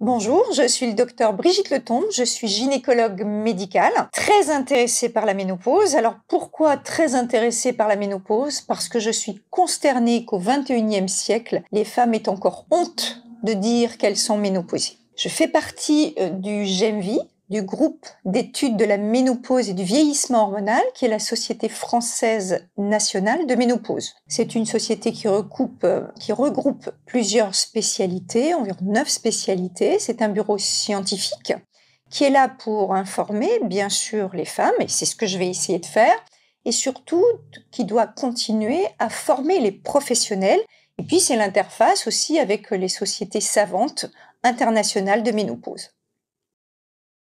Bonjour, je suis le docteur Brigitte leton je suis gynécologue médicale, très intéressée par la ménopause. Alors pourquoi très intéressée par la ménopause Parce que je suis consternée qu'au 21e siècle, les femmes aient encore honte de dire qu'elles sont ménopausées. Je fais partie euh, du GEMVI, du groupe d'études de la ménopause et du vieillissement hormonal, qui est la Société française nationale de ménopause. C'est une société qui, recoupe, euh, qui regroupe plusieurs spécialités, environ neuf spécialités. C'est un bureau scientifique qui est là pour informer, bien sûr, les femmes, et c'est ce que je vais essayer de faire, et surtout qui doit continuer à former les professionnels. Et puis, c'est l'interface aussi avec les sociétés savantes internationales de ménopause.